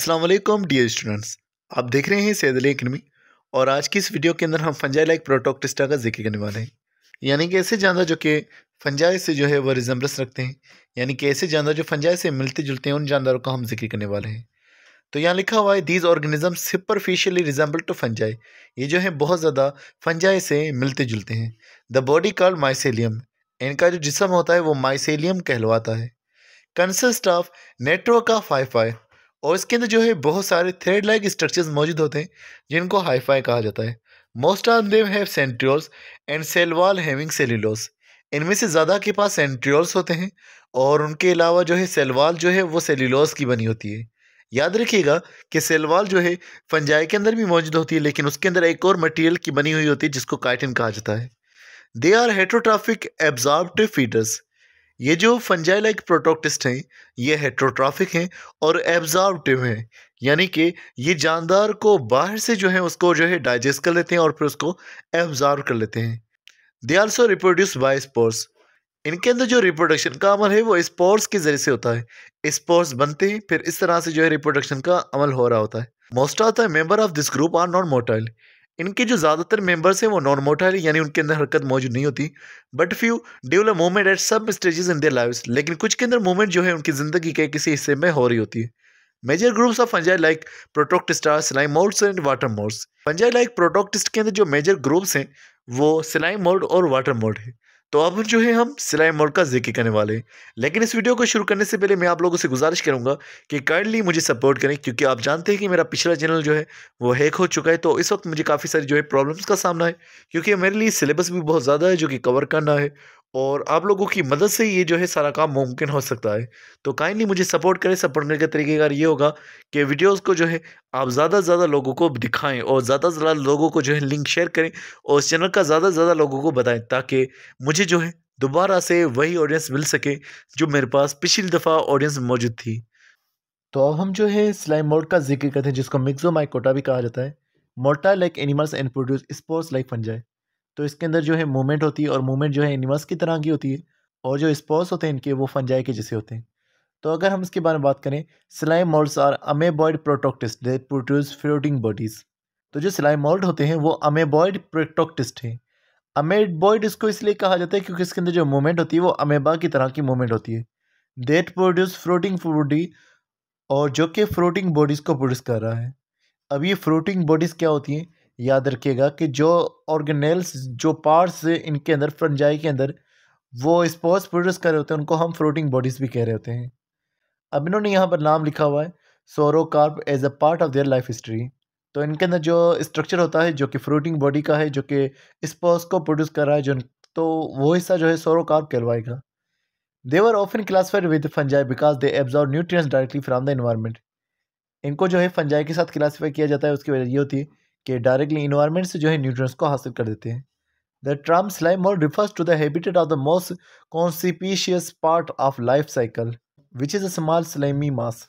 Aslam dear students आप देख रहे हैं सैद अकेडमी और आज की इस वीडियो के अंदर हम फंजाई लाइक प्रोटोक्टिस्टा का जिक्र करने वाले हैं यानी कि ऐसे जानवर जो कि फंजाई से जो है वह रिजम्बरस रखते हैं यानी कि ऐसे जानवर जो फंजाई से मिलते जुलते हैं उन जानवरों का हम जिक्र करने वाले हैं तो यहाँ लिखा हुआ है these organism superficially resemble to fungi ये जो है बहुत ज़्यादा फंजाई से मिलते जुलते हैं द बॉडी कॉल माइसेलियम इनका जो जिसम होता है वो माइसेलियम कहलवाता है consist of network of hyphae और इसके अंदर जो है बहुत सारे थ्रेड लाइक स्ट्रक्चर्स मौजूद होते हैं जिनको हाईफाई कहा जाता है most of them have centrioles and cell wall having cellulose इनमें से ज़्यादा के पास सेंट्रियोल्स होते हैं और उनके अलावा जो है सेलवाल जो है वो सेल्यूलोस की बनी होती है याद रखिएगा कि सेलवाल जो है फंजाई के अंदर भी मौजूद होती है लेकिन उसके अंदर एक और मटेरियल की बनी हुई होती है जिसको काइटिन कहा जाता है दे आर हेट्रोट्राफिक एब्जॉर्बिव फीडर्स ये जो फंजाई लाइक प्रोटोक्टिस्ट हैं ये हेट्रोट्राफिक हैं और एब्जॉर्बटिव हैं यानी कि ये जानदार को बाहर से जो है उसको जो है डाइजेस्ट कर लेते हैं और फिर उसको एब्जॉर्व कर लेते हैं they also reproduce by spores इनके अंदर जो रिप्रोडक्शन का अमल है वो स्पोर्स के ज़रिए से होता है स्पोर्स बनते हैं फिर इस तरह से जो है रिप्रोडक्शन का अमल हो रहा होता है most of the member of this group are non motile इनके जो ज़्यादातर मेंबर्स हैं वो नॉन मोटाइल यानी उनके अंदर हरकत मौजूद नहीं होती but few develop movement at some stages in their lives लेकिन कुछ के अंदर मूवमेंट जो है उनकी ज़िंदगी के किसी हिस्से में हो रही होती है major groups of fungi like protoctista slime moulds and water moulds fungi like protoctist के अंदर जो मेजर ग्रुप्स हैं वो स्लाइम मोल्ड और वाटर मोल्ड है तो अब जो है हम सिलाई मोड़ का जिक्र करने वाले हैं लेकिन इस वीडियो को शुरू करने से पहले मैं आप लोगों से गुजारिश करूँगा कि काइंडली मुझे सपोर्ट करें क्योंकि आप जानते हैं कि मेरा पिछला चैनल जो है वो हैक हो चुका है तो इस वक्त मुझे काफ़ी सारी जो है प्रॉब्लम्स का सामना है क्योंकि मेरे लिए सिलेबस भी बहुत ज़्यादा है जो कि कवर करना है और आप लोगों की मदद से ये जो है सारा काम मुमकिन हो सकता है तो काइंडली मुझे सपोर्ट करें सपोर्ट करने का तरीक़ेकार ये होगा कि वीडियोस को जो है आप ज़्यादा से ज़्यादा लोगों को दिखाएं और ज़्यादा से ज़्यादा लोगों को जो है लिंक शेयर करें और उस चैनल का ज़्यादा से ज़्यादा लोगों को बताएं ताकि मुझे जो है दोबारा से वही ऑडियंस मिल सके जो मेरे पास पिछली दफ़ा ऑडियंस मौजूद थी तो अब हम जो है स्लाइम मोड का जिक्र करते हैं जिसको मिक्सो माइकोटा भी कहा जाता है मोटा like animals and produce spores like बन जाए तो इसके अंदर जो है मूवमेंट होती है और मूवमेंट जो है एनिमल्स की तरह की होती है और जो स्पोर्स होते हैं इनके वो फंजाई के जैसे होते हैं तो अगर हम इसके बारे में बात करें slime moulds are amoeboid protoctist they produce floating bodies तो जो सिलाई मोल्ड होते हैं वो अमेबॉयड प्रोटोक्टिस्ट हैं अमेबॉयड इसको इसलिए कहा जाता है क्योंकि इसके अंदर जो मूवमेंट होती है वो अमेबा की तरह की मूवमेंट होती है देट प्रोड्यूस फ्लोटिंग बॉडी और जो कि फ्लोटिंग बॉडीज़ को प्रोड्यूस कर रहा है अब ये फ्लोटिंग बॉडीज़ क्या होती हैं याद रखिएगा कि जो ऑर्गेनेल्स जो पार्ट्स इनके अंदर फ्रंजाई के अंदर वो स्पोर्ट्स प्रोड्यूस कर रहे होते हैं उनको हम फ्लोटिंग बॉडीज़ भी कह रहे होते हैं अब इन्होंने यहाँ पर नाम लिखा हुआ है sorocarp as a part of their life history तो इनके अंदर जो स्ट्रक्चर होता है जो कि फ्लोटिंग बॉडी का है जो कि स्पोर्स को प्रोड्यूस कर रहा है जो तो वो हिस्सा जो है सोरोकार्प कहलवाएगा they are often classified with fungi because they absorb nutrients directly from the environment इनको जो है फंजाई के साथ क्लासीफाई किया जाता है उसकी वजह ये होती है के डायरेक्टली इन्वायरमेंट से जो है न्यूट्रंस को हासिल कर देते हैं the term slime mould refers to the habitat of the most conspicuous part of life cycle which is a small slimy mass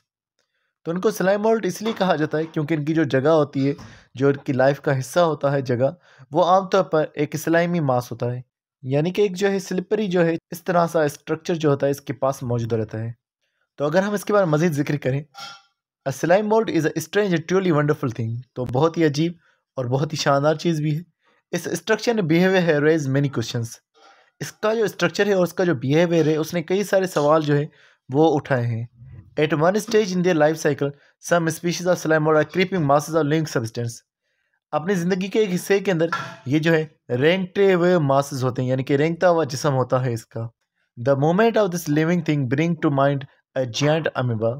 तो इनको स्लाइम मोल्ट इसलिए कहा जाता है क्योंकि इनकी जो जगह होती है जो इनकी लाइफ का हिस्सा होता है जगह वो आमतौर पर एक स्लाइमी मास होता है यानी कि एक जो है स्लिपरी जो है इस तरह सा स्ट्रक्चर जो होता है इसके पास मौजूद रहता है तो अगर हम इसके बारे में मज़ीद जिक्र करें a slime mould is a strange truly wonderful thing तो बहुत ही अजीब और बहुत ही शानदार चीज़ भी है इस स्ट्रक्चर ने बिहेवियर है रेज मेनी क्वेश्चन इसका जो स्ट्रक्चर है और उसका जो बिहेवियर है उसने कई सारे सवाल जो है वो उठाए हैं at one stage in their life cycle some species of slime are creeping masses of living substance. अपनी ज़िंदगी के एक हिस्से के अंदर ये जो है रेंगटे हुए मासेस होते हैं यानी कि रेंगता हुआ जिसम होता है इसका the movement of this living thing bring to mind a giant amoeba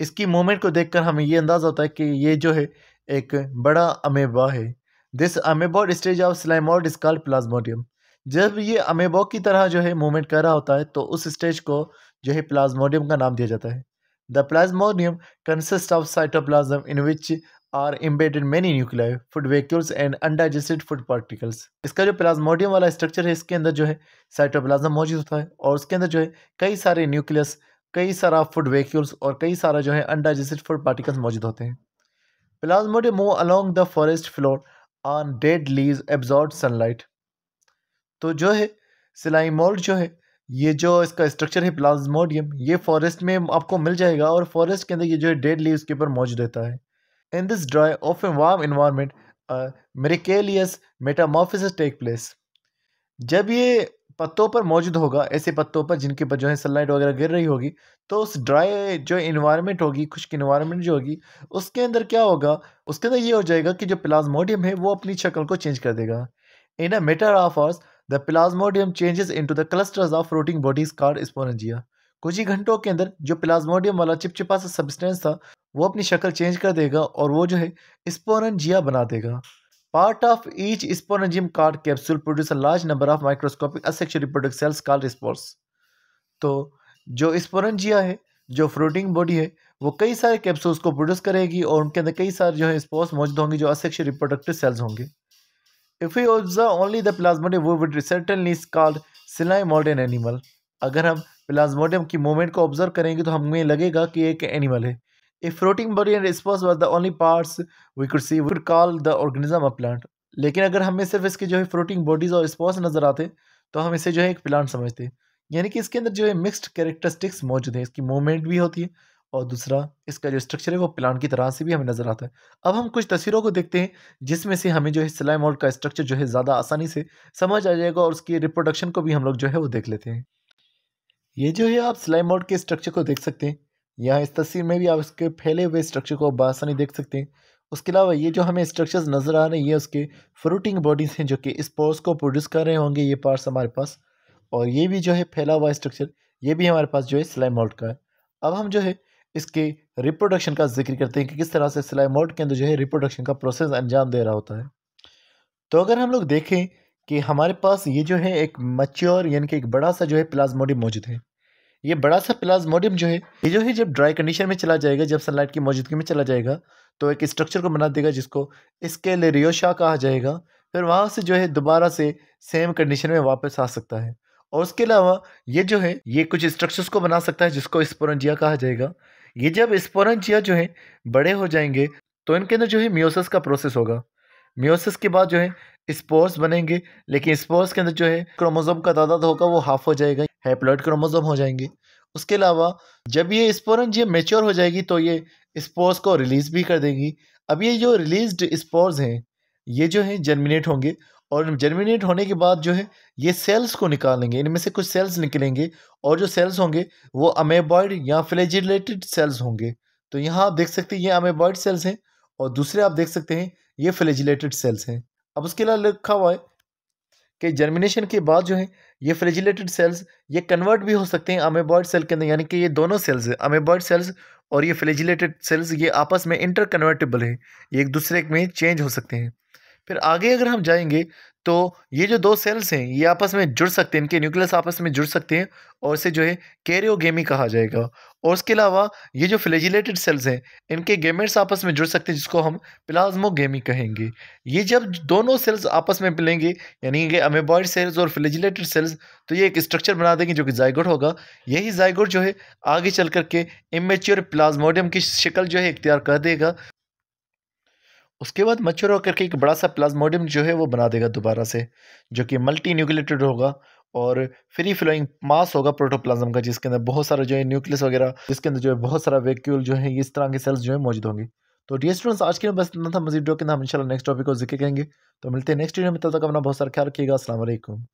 इसकी मोमेंट को देखकर हमें ये अंदाज़ होता है कि ये जो है एक बड़ा अमेबा है this amoeboid stage of slime mould is called plasmodium जब ये अमेबो की तरह जो है मूवमेंट कर रहा होता है तो उस स्टेज को जो है प्लाज्मोडियम का नाम दिया जाता है the plasmodium consist of cytoplasm in which are embedded many nuclei food vacuoles and undigested food particles इसका जो प्लाज्मोडियम वाला स्ट्रक्चर है इसके अंदर जो है साइटोप्लाज्म मौजूद होता है और उसके अंदर जो है कई सारे न्यूक्लियस कई सारा फूड वेक्यूल्स और कई सारा जो है अनडाइजेस्टेड फूड पार्टिकल्स मौजूद होते हैं Plasmodium move along the forest floor on dead leaves absorb sunlight. तो जो है मोल्ड जो है ये जो इसका स्ट्रक्चर है प्लाज्मोडियम ये फॉरेस्ट में आपको मिल जाएगा और फॉरेस्ट के अंदर ये जो है डेड लीव्स के ऊपर मौजूद रहता है in this dry of a warm environment miraculous metamorphosis take place जब ये पत्तों पर मौजूद होगा ऐसे पत्तों पर जिनके पर जो है सनलाइट वगैरह गिर रही होगी तो उस ड्राई जो इन्वायरमेंट होगी खुश्क इन्वायरमेंट जो होगी उसके अंदर क्या होगा उसके अंदर ये हो जाएगा कि जो प्लाज्मोडियम है वो अपनी शक्ल को चेंज कर देगा in a matter of hours the plasmodium changes into the clusters of floating bodies called sporangia कुछ ही घंटों के अंदर जो प्लाज्मोडियम वाला चिपचिपा सा सब्सटेंस था वो अपनी शक्ल चेंज कर देगा और वो जो है स्पोरेंजिया बना देगा part of each sporangium called capsule produce a large number of microscopic asexually produced cells called तो जो स्पोरेंजिया है जो फ्रूटिंग बॉडी है वो कई सारे कैप्सूल्स को प्रोड्यूस करेगी और उनके अंदर कई सारे जो है स्पोर्स मौजूद होंगे जो असेक्ष रिप्रोडक्टिव सेल्स होंगे if you observe only the plasmodium वो would certainly called slime mould an animal अगर हम प्लाज्मोडियम की मूवमेंट को ऑब्जर्व करेंगे तो हमें लगेगा कि एक एनिमल है a floating body and spores were the only parts we could see would call the organism a plant लेकिन अगर हमें सिर्फ इसके जो है फ्लोटिंग बॉडीज और स्पोर्स नज़र आते तो हम इसे जो है एक प्लांट समझते यानी कि इसके अंदर जो है मिक्सड कैरेक्टरिस्टिक्स मौजूद है इसकी मूवमेंट भी होती है और दूसरा इसका जो स्ट्रक्चर है वो प्लान की तरह से भी हमें नज़र आता है अब हम कुछ तस्वीरों को देखते हैं जिसमें से हमें जो है सिलाई मोल्ड का स्ट्रक्चर जो है ज़्यादा आसानी से समझ आ जाएगा और उसकी रिप्रोडक्शन को भी हम लोग जो है वो देख लेते हैं ये जो है आप सिलाई मोल्ड के स्ट्रक्चर को देख सकते हैं यहाँ इस तस्वीर में भी आप उसके फैले हुए स्ट्रक्चर को आसानी देख सकते हैं उसके अलावा ये जो हमें स्ट्रक्चर्स नज़र आ रहे हैं ये उसके फ्रूटिंग बॉडीज़ हैं जो कि इस को प्रोड्यूस कर रहे होंगे ये पार्ट्स हमारे पास और ये भी जो है फैला हुआ स्ट्रक्चर ये भी हमारे पास जो है सिलाई मोल्ड का है अब हम जो है इसके रिप्रोडक्शन का जिक्र करते हैं कि किस तरह से सिलाई मोल्ड के अंदर जो है रिप्रोडक्शन का प्रोसेस अंजाम दे रहा होता है तो अगर हम लोग देखें कि हमारे पास ये जो है एक मच्योर यानी कि एक बड़ा सा जो है प्लाज्मोडियम मौजूद है ये बड़ा सा प्लाज्मोडियम जो है ये जो है जब ड्राई कंडीशन में चला जाएगा जब सनलाइट की मौजूदगी में चला जाएगा तो एक स्ट्रक्चर को बना देगा जिसको इसके लिए रियोशा कहा जाएगा फिर वहाँ से जो है दोबारा से सेम कंडीशन में वापस आ सकता है और उसके अलावा ये जो है ये कुछ स्ट्रक्चर्स को बना सकता है जिसको स्पोरेंजिया कहा जाएगा ये जब स्पोरेंजिया जो है बड़े हो जाएंगे तो इनके अंदर जो है मियोसिस का प्रोसेस होगा मियोसिस के बाद जो है स्पोर्स बनेंगे लेकिन स्पोर्स के अंदर जो है क्रोमोजोम का तादाद होगा वो हाफ हो जाएगा हैप्लॉइड क्रोमोजोम हो जाएंगे उसके अलावा जब ये स्पोरेंजिया मेच्योर हो जाएगी तो ये स्पोर्स को रिलीज़ भी कर देंगी अब ये जो रिलीज स्पोर्स हैं ये जो है जर्मिनेट होंगे और जर्मिनेट होने के बाद जो है ये सेल्स को निकालेंगे इनमें से कुछ सेल्स निकलेंगे और जो सेल्स होंगे वो अमेबॉयड या फ्लेजिलेटेड सेल्स होंगे तो यहाँ आप देख सकते हैं ये अमेबॉयड सेल्स हैं और दूसरे आप देख सकते हैं ये फ्लेजिलेटेड सेल्स हैं अब उसके अलावा लिखा हुआ है कि जर्मिनेशन के बाद जो है ये फ्लेजिलेटेड सेल्स ये कन्वर्ट भी हो सकते हैं अमेबॉयड सेल के अंदर यानी कि ये दोनों सेल्स हैं अमेबॉयड सेल्स और ये फ्लेजिलेटेड सेल्स ये आपस में इंटरकन्वर्टेबल हैं है ये एक दूसरे में चेंज हो सकते हैं फिर आगे अगर हम जाएंगे तो ये जो दो सेल्स हैं ये आपस में जुड़ सकते हैं इनके न्यूक्लियस आपस में जुड़ सकते हैं और इसे जो है कैरियोगेमी कहा जाएगा और उसके अलावा ये जो फ्लेजिलेटेड सेल्स हैं इनके गेमेट्स आपस में जुड़ सकते हैं जिसको हम प्लाज्मोगेमी कहेंगे ये जब दोनों सेल्स आपस में मिलेंगे यानी कि अमेबॉइड सेल्स और फ्लेजिलेटेड सेल्स तो ये एक स्ट्रक्चर बना देंगे जो कि जायगोट होगा यही जायगोट जो है आगे चल करके इमेच्योर प्लाज्मोडियम की शक्ल जो है इख्तियार कर देगा उसके बाद मच्छर होकर के एक बड़ा सा प्लाज्मोडियम जो है वो बना देगा दोबारा से जो कि मल्टी न्यूक्लेटेड होगा और फ्री फ्लोइंग मास होगा प्रोटोप्लाज्म का जिसके अंदर बहुत सारा जो है न्यूक्लियस वगैरह जिसके अंदर जो है बहुत सारा वैक्यूल जो है इस तरह के सेल्स जो है मौजूद होंगे तो डी स्टूडेंट्स आज के लिए बस इतना था मजीद के अंदर हम इंशाल्लाह नेक्स्ट टॉपिक को जिक्र करेंगे तो मिलते हैं नेक्स्ट वीडियो में तब तक अपना बहुत सारा ख्याल रखिएगा असल